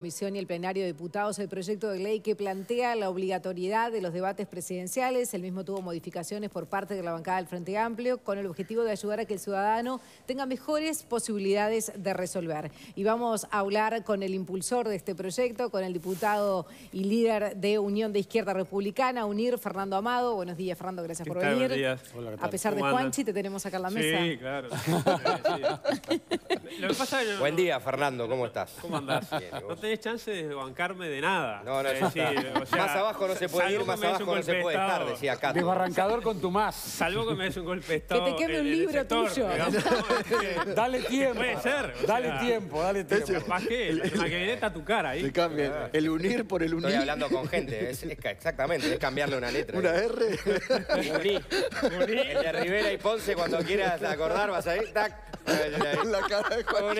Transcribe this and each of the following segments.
Comisión y el plenario de diputados el proyecto de ley que plantea la obligatoriedad de los debates presidenciales. El mismo tuvo modificaciones por parte de la bancada del Frente Amplio con el objetivo de ayudar a que el ciudadano tenga mejores posibilidades de resolver. Y vamos a hablar con el impulsor de este proyecto, con el diputado y líder de Unión de Izquierda Republicana, UNIR, Fernando Amado. Buenos días, Fernando, gracias por venir Buenos Días. a pesar de Juanchi, te tenemos acá en la mesa. Sí, claro. Buen día, Fernando, ¿cómo estás? ¿Cómo andás? tenés chance de bancarme de nada. No, no, es Más abajo no se puede ir, más abajo no se puede estar, decía Cato. Desbarrancador con tu más. Salvo que me des un golpe de estado. Que te quede un libro tuyo. dale tiempo. ser. Dale tiempo, dale tiempo. más que la que viene está tu cara ahí. Se cambia. Ah. el unir por el unir. Estoy hablando con gente, es, exactamente, es cambiarle una letra. ¿Una R? Unir. Unir. El de Rivera y Ponce, cuando quieras acordar, vas a ir, tac. La cara de Juan.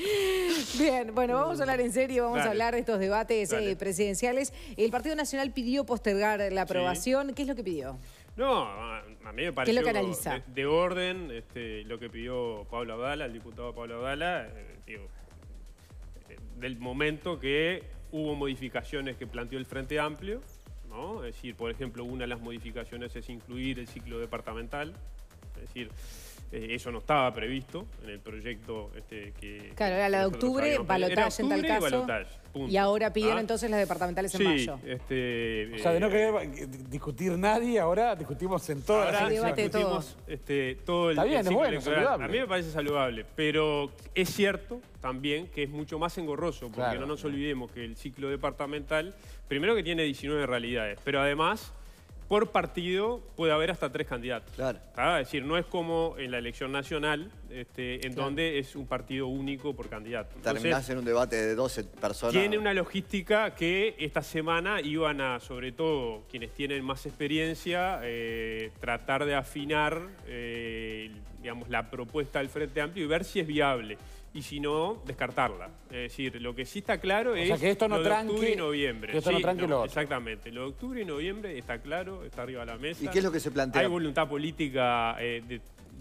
Bien, bueno, vamos a hablar en serio, vamos a hablar de estos debates eh, presidenciales. El Partido Nacional pidió postergar la aprobación. ¿Qué es lo que pidió? No, a mí me parece que de, de, orden este, lo que pidió Pablo Abdala, el diputado Pablo Abdala, eh, eh, del momento que hubo modificaciones que planteó el Frente Amplio, ¿no? Es decir, por ejemplo, una de las modificaciones es incluir el ciclo departamental, es decir, eh, eso no estaba previsto en el proyecto este, que... Claro, era la de octubre, balotaje en tal caso. Y, ahora pidieron ah. entonces las departamentales en mayo. Este, o sea, de eh, no querer discutir nadie, ahora discutimos en todas ahora las debate discutimos, este, el, Está bien, es bueno, A mí me parece saludable, pero es cierto también que es mucho más engorroso, porque no nos olvidemos que el ciclo departamental, primero que tiene 19 realidades, pero además por partido puede haber hasta tres candidatos. Claro. Es decir, no es como en la elección nacional, este, en donde es un partido único por candidato. También Terminás un debate de 12 personas. Tiene una logística que esta semana iban a, sobre todo quienes tienen más experiencia, eh, tratar de afinar eh, digamos, la propuesta del Frente Amplio y ver si es viable y si no, descartarla. Es decir, lo que sí está claro es que esto no octubre y noviembre. esto no Exactamente. Lo de octubre y noviembre está claro, está arriba de la mesa. ¿Y qué es lo que se plantea? Hay voluntad política eh, de,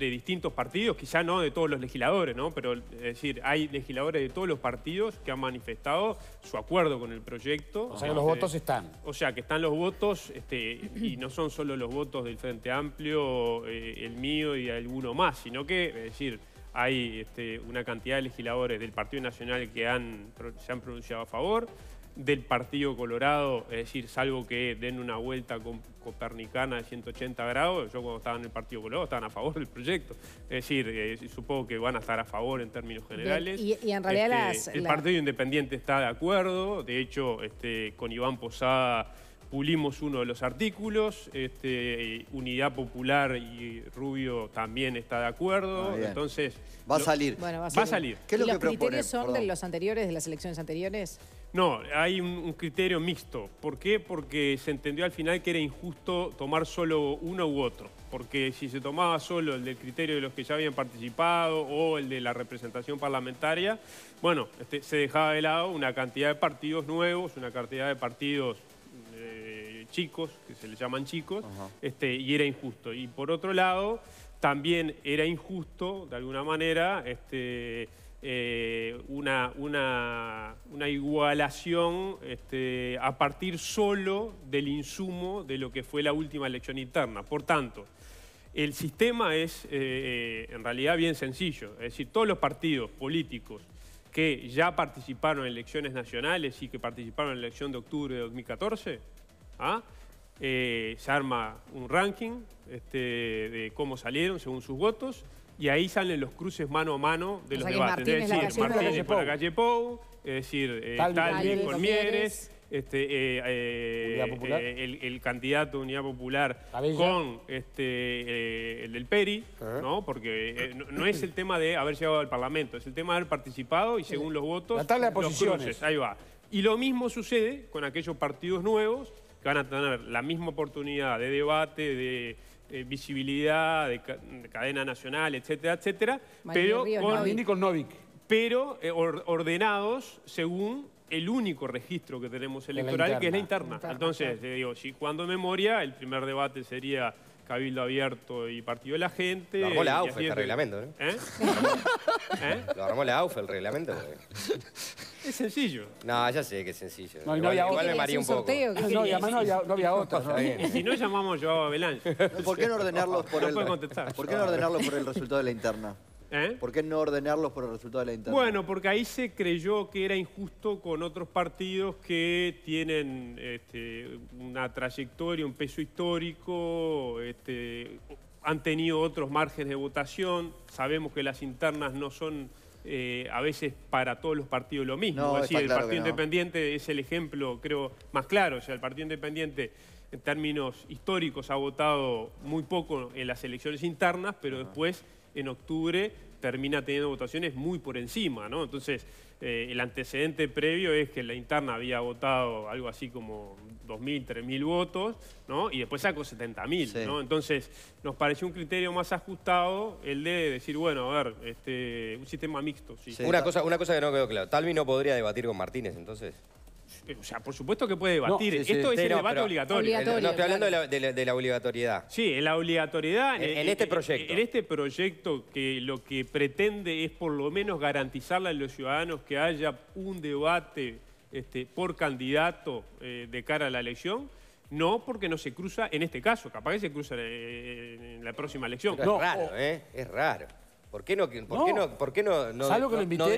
distintos partidos, quizá no de todos los legisladores, ¿no? Pero es decir, hay legisladores de todos los partidos que han manifestado su acuerdo con el proyecto. O sea que los este, votos están. O sea que están los votos, este, y no son solo los votos del Frente Amplio, eh, el mío y alguno más, sino que, es decir hay este, una cantidad de legisladores del Partido Nacional que han, se han pronunciado a favor, del Partido Colorado, es decir, salvo que den una vuelta copernicana de 180 grados, yo cuando estaba en el Partido Colorado estaban a favor del proyecto. Es decir, eh, supongo que van a estar a favor en términos generales. y, en realidad este, El Partido Independiente está de acuerdo, de hecho, este, con Iván Posada pulimos uno de los artículos, este, Unidad Popular y Rubio también está de acuerdo, ah, entonces... Va a, salir. bueno, va a salir. ¿Qué es lo ¿Y que los criterios son de los anteriores, de las elecciones anteriores? No, hay un, criterio mixto. ¿Por qué? Porque se entendió al final que era injusto tomar solo uno u otro. Porque si se tomaba solo el del criterio de los que ya habían participado o el de la representación parlamentaria, bueno, este, se dejaba de lado una cantidad de partidos nuevos, una cantidad de partidos chicos, que se les llaman chicos, este, y era injusto. Y por otro lado, también era injusto, de alguna manera, este, eh, una, una, una, igualación este, a partir solo del insumo de lo que fue la última elección interna. Por tanto, el sistema es eh, eh, en realidad bien sencillo. Es decir, todos los partidos políticos que ya participaron en elecciones nacionales y que participaron en la elección de octubre de 2014 ¿ah? Eh, se arma un ranking este, de cómo salieron según sus votos y ahí salen los cruces mano a mano de los debates. es decir, Martínez por la calle Pou, es decir, con eh, Mieres, este, eh, el, candidato de Unidad Popular con este, el del Peri, ¿no? porque no, es el tema de haber llegado al Parlamento, es el tema de haber participado y según los votos, la los ahí va. Y lo mismo sucede con aquellos partidos nuevos que van a tener la misma oportunidad de debate, de visibilidad, de, cadena nacional, etcétera, etcétera. pero con, Novik. Pero eh, ordenados según el único registro que tenemos electoral, que es la interna. Entonces, le digo, si cuando memoria, el primer debate sería Cabildo Abierto y Partido de la Gente. Lo armó la AUFA el este reglamento, ¿Eh? ¿Eh? Lo armó la AUFA el reglamento. Es sencillo. No, ya sé que es sencillo. No, igual, había me maría un, poco. no, y no había, no había otro. y si no, llamamos yo a Belán. ¿Por qué no ordenarlo ¿Por qué no ordenarlos por el resultado de la interna? ¿Eh? ¿Por qué no ordenarlos por el resultado de la interna? Bueno, porque ahí se creyó que era injusto con otros partidos que tienen este, una trayectoria, un peso histórico, este, han tenido otros márgenes de votación. Sabemos que las internas no son eh, a veces para todos los partidos lo mismo. Es Así, el Partido Independiente es el ejemplo, creo, más claro. O sea, el Partido Independiente en términos históricos ha votado muy poco en las elecciones internas, pero después en octubre termina teniendo votaciones muy por encima, ¿no? Entonces, eh, el antecedente previo es que la interna había votado algo así como 2.000, 3.000 votos, ¿no? Y después sacó 70.000, ¿no? Entonces, nos pareció un criterio más ajustado el de decir, bueno, a ver, este, un sistema mixto. Una, cosa, una cosa que no quedó clara, Talvi no podría debatir con Martínez, entonces... Eh, o sea, por supuesto que puede debatir. Esto es el debate obligatorio. no, estoy hablando de, la, obligatoriedad. Sí, la obligatoriedad... En, eh, este eh, proyecto. En este proyecto que lo que pretende es por lo menos garantizarle a los ciudadanos que haya un debate este, por candidato de cara a la elección, no porque no se cruza en este caso, capaz que se cruza en, la próxima elección. es raro, ¿eh? Es raro. ¿Por qué no, por Qué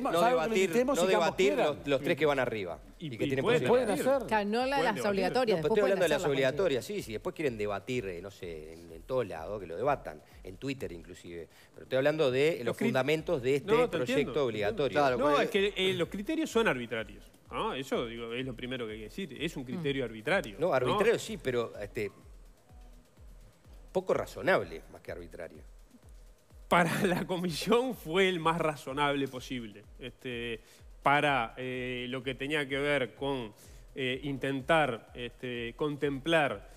debatir, los, tres que van arriba y, hacer. no las obligatorias. estoy hablando de las, obligatorias, sí, sí. Después quieren debatir, eh, no sé, en, en todos lados, que lo debatan, en Twitter inclusive. Pero estoy hablando de los fundamentos de este proyecto obligatorio. no, es que eh, los criterios son arbitrarios. Eso digo, es lo primero que hay que decir. Es un criterio mm. arbitrario. No, arbitrario sí, pero este, poco razonable más que arbitrario para la comisión fue el más razonable posible. Este, para eh, lo que tenía que ver con eh, intentar este, contemplar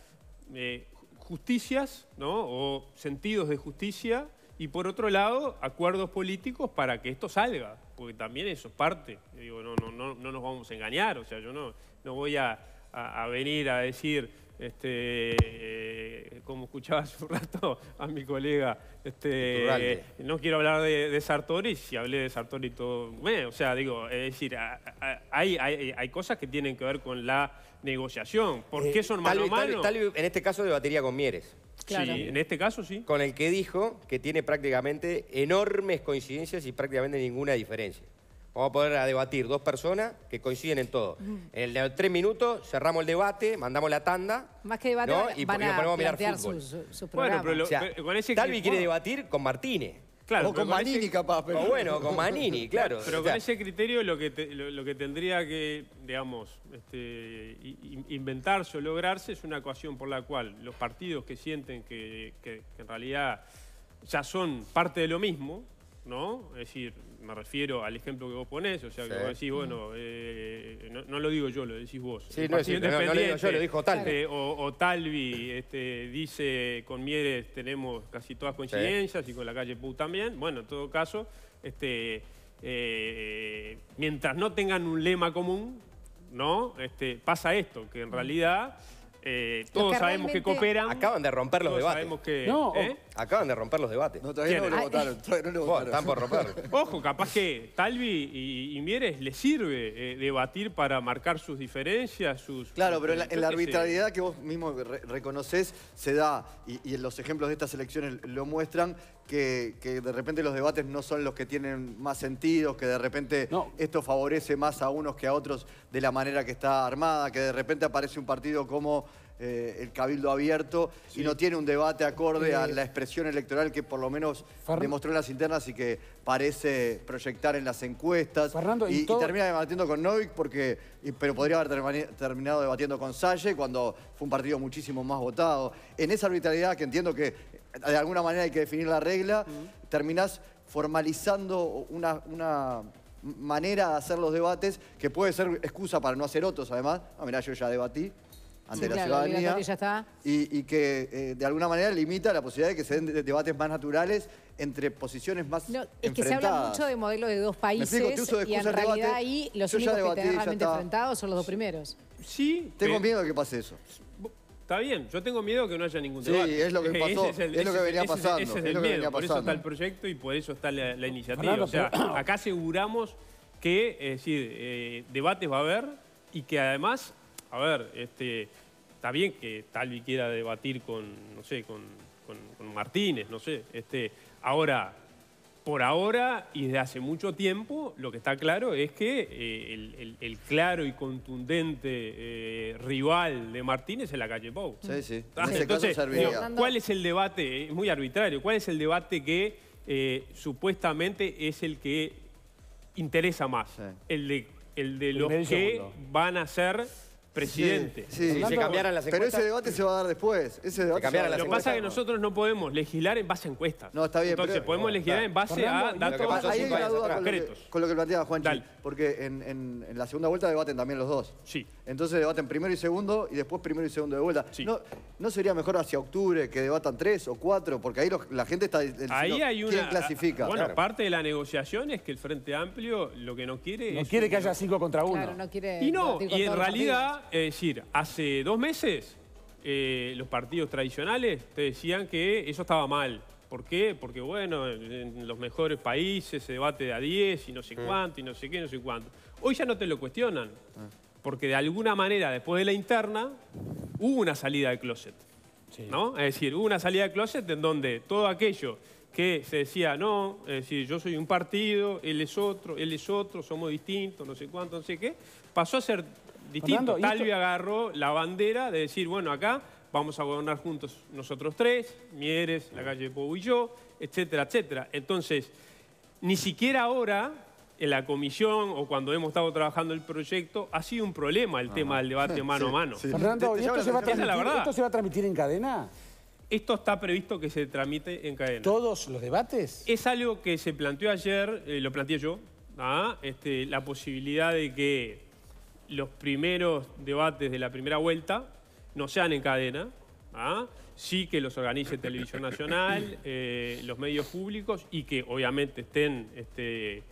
eh, justicias o sentidos de justicia y por otro lado acuerdos políticos para que esto salga, porque también eso es parte. digo, no, no, no, nos vamos a engañar, o sea, yo no, no voy a venir a decir este, eh, como escuchaba hace un rato a mi colega, este, no quiero hablar de, Sartori, si hablé de Sartori todo, o sea, digo, es decir, hay, hay, hay, cosas que tienen que ver con la negociación. ¿Por eh, qué son mano a Tal, en este caso batería con Mieres. Claro. Sí, en este caso sí. Con el que dijo que tiene prácticamente enormes coincidencias y prácticamente ninguna diferencia. Vamos a poder a debatir dos personas que coinciden en todo. En el, tres minutos cerramos el debate, mandamos la tanda. Más que debate, ¿no? y, van a mirar fútbol. Su, bueno, pero con ese Talvi quiere debatir con Martínez. o con Manini capaz. Pero... O bueno, con Manini, claro. Pero con ese criterio lo que, lo, que tendría que, digamos, este, inventarse o lograrse es una ecuación por la cual los partidos que sienten que en realidad ya son parte de lo mismo, ¿no? Es decir, me refiero al ejemplo que vos ponés, o sea, que vos decís, bueno, eh, no, lo digo yo, lo decís vos. Sí, no, yo, lo dijo Talvi. Eh, o, Talvi este, dice, con Mieres tenemos casi todas coincidencias y con la calle Pú también. Bueno, en todo caso, este, eh, mientras no tengan un lema común, ¿no? Este, pasa esto, que en realidad... Eh, todos sabemos que cooperan. Acaban de romper los debates. no, ¿eh? Acaban de romper los debates. No, todavía no, lo votaron, Están por romperlo. Ojo, capaz que Talvi y, Mieres les sirve eh, debatir para marcar sus diferencias, sus... Claro, pero en la, arbitrariedad que vos mismo reconoces se da, y, los ejemplos de estas elecciones lo muestran, que, de repente los debates no son los que tienen más sentido, que de repente esto favorece más a unos que a otros de la manera que está armada, que de repente aparece un partido como eh, el Cabildo Abierto y no tiene un debate acorde a eh, la expresión electoral que por lo menos demostró en las internas y que parece proyectar en las encuestas. y, termina debatiendo con Novik, porque, pero podría haber terminado debatiendo con Salle cuando fue un partido muchísimo más votado. En esa arbitrariedad que entiendo que de alguna manera hay que definir la regla, terminás formalizando una, una manera de hacer los debates que puede ser excusa para no hacer otros, además. mira ah, mirá, yo ya debatí ante la ciudadanía. Y, que eh, de alguna manera limita la posibilidad de que se den debates más naturales entre posiciones más no, Es que se habla mucho de modelo de dos países de y en realidad ahí los únicos realmente enfrentados son los dos primeros. Sí. Tengo miedo de que pase eso. Está bien, yo tengo miedo que no haya ningún debate. Sí, es lo que pasó, es, lo que venía pasando. es, el, miedo, por eso está el proyecto y por eso está la, iniciativa. o sea, acá aseguramos que, es eh, decir, eh, debates va a haber y que además, a ver, este, está bien que Talvi quiera debatir con, no sé, con Martínez, no sé. Este, ahora, por ahora y desde hace mucho tiempo, lo que está claro es que eh, el, claro y contundente eh, rival de Martínez es la calle Pau. Sí, sí. Ah, ¿cuál es el debate? muy arbitrario. ¿Cuál es el debate que eh, supuestamente es el que interesa más? El de, el de los que van a ser presidente. Sí, cambiaran las Pero ese debate se va a dar después. Ese Lo que pasa es que nosotros no podemos legislar en base a encuestas. No, está bien. Entonces podemos legislar en base a datos pasa, hay con lo, que, planteaba Juan Porque en, la segunda vuelta debaten también los dos. Sí. Entonces debaten primero y segundo y después primero y segundo de vuelta. No, ¿No sería mejor hacia octubre que debatan tres o cuatro? Porque ahí la gente está ahí hay una, clasifica. Bueno, parte de la negociación es que el Frente Amplio lo que no quiere es... No quiere que haya cinco contra uno. Claro, no quiere... Y no, y en realidad es decir, hace dos meses eh, los partidos tradicionales te decían que eso estaba mal. ¿Por qué? Porque, bueno, en los mejores países se debate de a 10 y no sé mm. cuánto, y no sé qué, no sé cuánto. Hoy ya no te lo cuestionan, mm. porque de alguna manera, después de la interna, hubo una salida de closet. ¿no? Es decir, hubo una salida de closet en donde todo aquello que se decía, no, es decir, yo soy un partido, él es otro, él es otro, somos distintos, no sé cuánto, no sé qué, pasó a ser distinto. Fernando, Talvi agarró la bandera de decir, bueno, acá vamos a gobernar juntos nosotros tres, Mieres, la calle Pou y yo, etcétera, etcétera. Entonces, ni siquiera ahora, en la comisión o cuando hemos estado trabajando el proyecto, ha sido un problema el ah, tema del debate mano a mano. Fernando, esto, se va a transmitir, en cadena? Esto está previsto que se tramite en cadena. ¿Todos los debates? Es algo que se planteó ayer, eh, lo planteé yo, ¿ah? Este, la posibilidad de que los primeros debates de la primera vuelta no sean en cadena, ¿ah? sí que los organice Televisión Nacional, eh, los medios públicos y que obviamente estén este,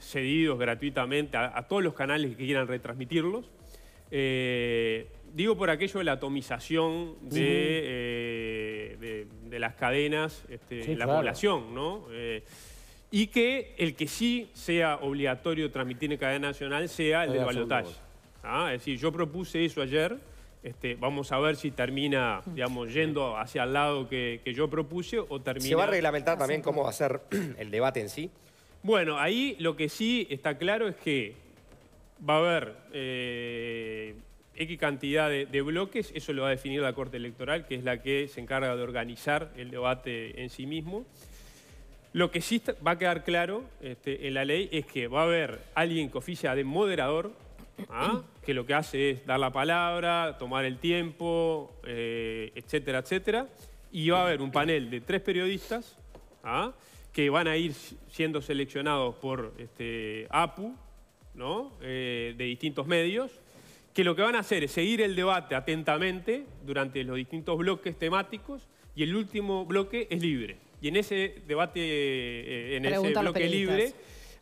cedidos gratuitamente a, todos los canales que quieran retransmitirlos. Eh, digo por aquello de la atomización de, eh, las cadenas este, la población, ¿no? y que el que sí sea obligatorio transmitir en cadena nacional sea el del balotaje. ¿ah? Es decir, yo propuse eso ayer, este, vamos a ver si termina, digamos, yendo hacia el lado que, yo propuse o termina... ¿Se va a reglamentar ah, también cómo va a ser el debate en sí? Bueno, ahí lo que sí está claro es que va a haber eh, X cantidad de, bloques, eso lo va a definir la Corte Electoral, que es la que se encarga de organizar el debate en sí mismo. Lo que sí va a quedar claro este, en la ley es que va a haber alguien que oficia de moderador, ¿Ah? que lo que hace es dar la palabra, tomar el tiempo, eh, etcétera, etcétera. Y va a haber un panel de tres periodistas ¿ah? que van a ir siendo seleccionados por este, APU, eh, de distintos medios, que lo que van a hacer es seguir el debate atentamente durante los distintos bloques temáticos y el último bloque es libre. Y en ese debate, eh, en ese bloque libre,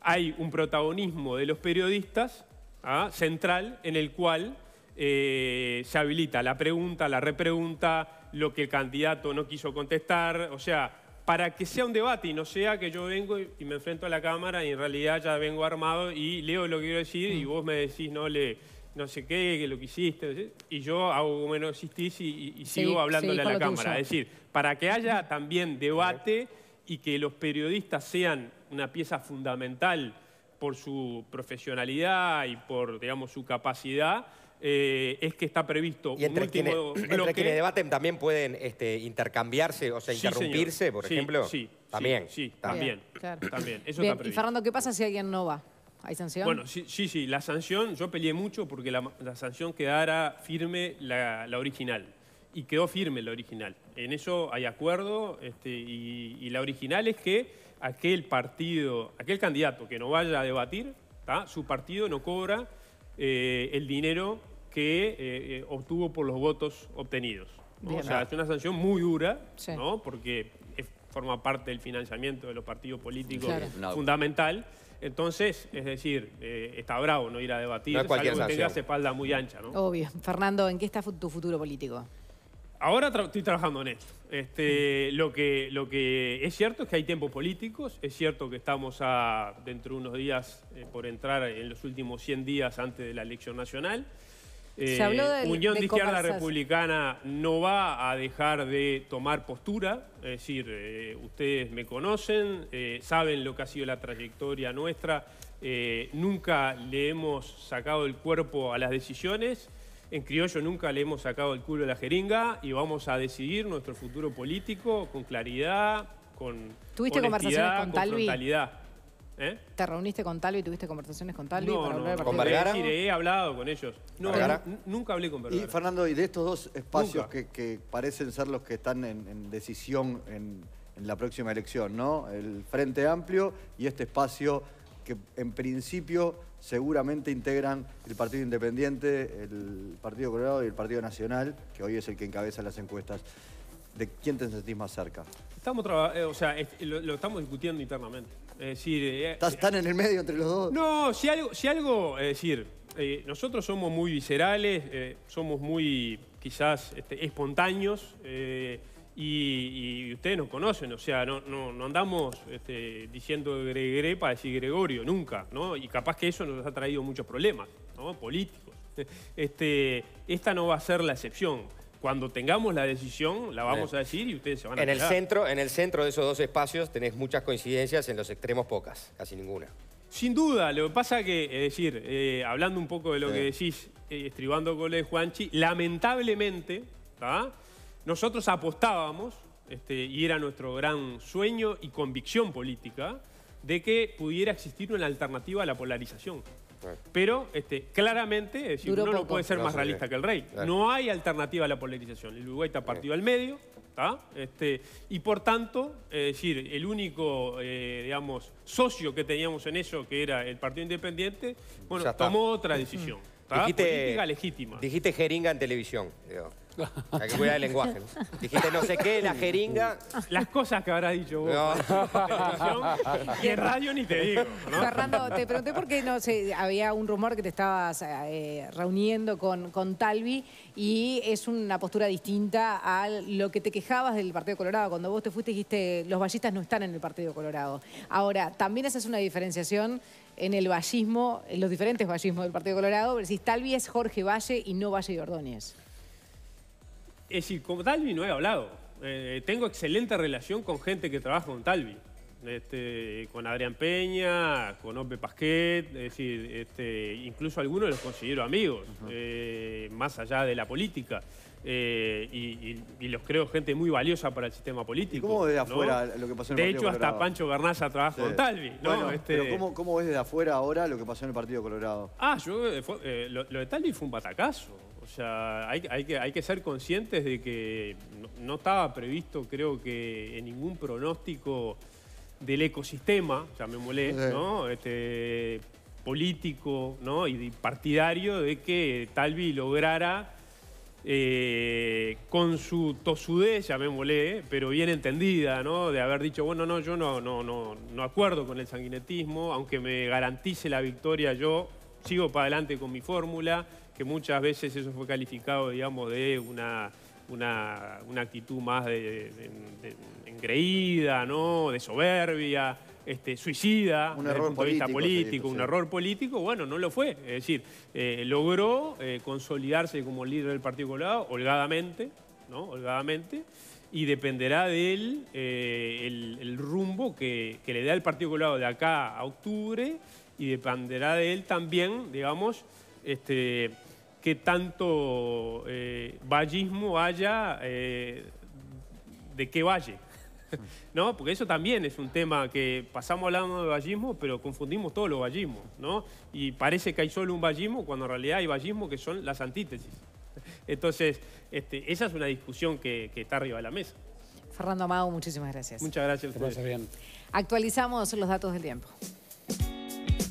hay un protagonismo de los periodistas ¿ah? central en el cual eh, se habilita la pregunta, la repregunta, lo que el candidato no quiso contestar, o sea, para que sea un debate y no sea que yo vengo y me enfrento a la cámara y en realidad ya vengo armado y leo lo que quiero decir y mm. vos me decís, no le no sé qué, que lo quisiste, y yo hago como no existís y, sigo hablándole a la cámara. Es decir, para que haya también debate y que los periodistas sean una pieza fundamental por su profesionalidad y por, digamos, su capacidad, eh, es que está previsto y entre un último debaten también pueden este, intercambiarse, o sea, interrumpirse, por ejemplo. Sí, también. Sí, también. Eso está previsto. Y Fernando, ¿qué pasa si alguien no va? ¿Hay sanción? Bueno, sí, sí, la sanción, yo peleé mucho porque la, sanción quedara firme la, original. Y quedó firme la original. En eso hay acuerdo este, y la original es que aquel partido, aquel candidato que no vaya a debatir, su partido no cobra eh, el dinero que eh, eh, obtuvo por los votos obtenidos. o sea, es una sanción muy dura, ¿no? porque forma parte del financiamiento de los partidos políticos fundamental. Entonces, es decir, está bravo no ir a debatir, no es algo que tenga espalda muy ancha. ¿no? Obvio. Fernando, ¿en qué está tu futuro político? Ahora estoy trabajando en esto. Este, lo, que, lo que es cierto es que hay tiempos políticos, es cierto que estamos a, dentro de unos días eh, por entrar en los últimos 100 días antes de la elección nacional. Se eh, habló de, Unión de, Izquierda Republicana no va a dejar de tomar postura, es decir, eh, ustedes me conocen, saben lo que ha sido la trayectoria nuestra, nunca le hemos sacado el cuerpo a las decisiones. En Criollo nunca le hemos sacado el culo de la jeringa y vamos a decidir nuestro futuro político con claridad, con ¿Tuviste conversaciones con, Talvi? frontalidad. ¿Eh? ¿Te reuniste con Talvi? ¿Tuviste conversaciones con Talvi? no, ¿Con Vergara? he hablado con ellos. nunca hablé con Vergara. Y Fernando, y de estos dos espacios que, parecen ser los que están en, decisión en, en la próxima elección, ¿no? El Frente Amplio y este espacio que en principio seguramente integran el Partido Independiente, el Partido Colorado y el Partido Nacional, que hoy es el que encabeza las encuestas. ¿De quién te sentís más cerca? Estamos trabajando, eh, o sea, lo, estamos discutiendo internamente. Es decir, eh, eh, en el medio entre los dos? No, si algo, si algo es decir, nosotros somos muy viscerales, somos muy quizás este, espontáneos. Y, ustedes nos conocen, o sea, no, andamos este, diciendo Gregre para decir Gregorio, nunca, ¿no? Y capaz que eso nos ha traído muchos problemas, ¿no? Políticos. Este, esta no va a ser la excepción. Cuando tengamos la decisión, la vamos eh, a decir y ustedes se van a en el centro En el centro de esos dos espacios tenés muchas coincidencias, en los extremos pocas, casi ninguna. Sin duda, lo que pasa que, es decir, eh, hablando un poco de lo que decís, eh, estribando con lo Juanchi, lamentablemente, ¿está? Nosotros apostábamos, este, y era nuestro gran sueño y convicción política, de que pudiera existir una alternativa a la polarización. Pero este, claramente, es uno no puede ser más realista que el rey. No hay alternativa a la polarización. El Uruguay está partido al medio, este, y por tanto, decir, el único, eh, digamos, socio que teníamos en eso, que era el Partido Independiente, bueno, tomó otra decisión. Mm dijiste, Dijiste jeringa en televisión. Digo. Hay que cuidar el lenguaje. Dijiste no sé qué, la jeringa. Las cosas que habrá dicho vos. y en radio ni te digo. Fernando, te pregunté por qué había un rumor que te estabas eh, reuniendo con, con Talvi y es una postura distinta a lo que te quejabas del Partido Colorado. Cuando vos te fuiste dijiste los ballistas no están en el Partido Colorado. Ahora, también esa es una diferenciación en el vallismo, en los diferentes vallismos del Partido Colorado, decís Talvi es Jorge Valle y no Valle y Ordóñez. Es decir, como Talvi no he hablado. Eh, tengo excelente relación con gente que trabaja con Talvi. Este, con Adrián Peña, con Ope Pasquet, es decir, este, incluso algunos los considero amigos, eh, más allá de la política. Eh, y, los creo gente muy valiosa para el sistema político. ¿Cómo desde afuera lo que pasó en el Partido hecho, Colorado? De hecho, hasta Pancho Garnaza trabaja con Talvi. Este- pero ¿cómo, ¿cómo, ves desde afuera ahora lo que pasó en el Partido Colorado? Ah, yo, eh, lo, de Talvi fue un batacazo. O sea, hay, que, ser conscientes de que no, estaba previsto, creo que, en ningún pronóstico del ecosistema, me sí. ¿no? Este, político ¿no? y partidario de que Talvi lograra eh, con su tosudez, llamémosle, pero bien entendida, ¿no? De haber dicho, bueno, no, yo no, no, no, no acuerdo con el sanguinetismo, aunque me garantice la victoria, yo sigo para adelante con mi fórmula, que muchas veces eso fue calificado, digamos, de una, una, actitud más engreída, ¿no? De soberbia. Este, suicida, un desde el punto de vista político, un error político, bueno, no lo fue. Es decir, eh, logró eh, consolidarse como líder del Partido Colorado holgadamente, ¿no? Holgadamente, y dependerá de él eh, el, rumbo que, le da el Partido Colorado de acá a octubre y dependerá de él también, digamos, este, qué tanto vallismo haya de qué valle. ¿no? Porque eso también es un tema que pasamos hablando de vallismo, pero confundimos todos los vallismos, ¿no? Y parece que hay solo un vallismo cuando en realidad hay vallismo que son las antítesis. Entonces, este, esa es una discusión que, está arriba de la mesa. Fernando Amado, muchísimas gracias. Muchas gracias. Bien. Actualizamos los datos del tiempo.